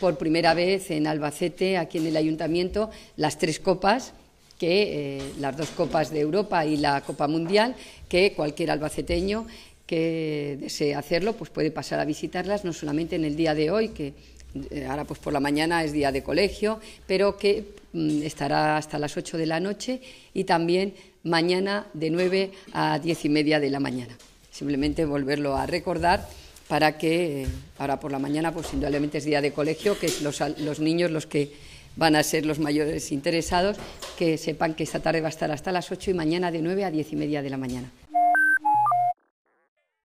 por primera vez en Albacete, aquí en el ayuntamiento, las tres copas que eh, las dos copas de Europa y la Copa Mundial, que cualquier albaceteño que desee hacerlo, pues puede pasar a visitarlas, no solamente en el día de hoy, que eh, ahora pues por la mañana es día de colegio, pero que mm, estará hasta las ocho de la noche y también mañana de nueve a diez y media de la mañana. Simplemente volverlo a recordar para que ahora por la mañana, pues indudablemente es día de colegio, que los, los niños los que van a ser los mayores interesados, que sepan que esta tarde va a estar hasta las 8 y mañana de 9 a diez y media de la mañana.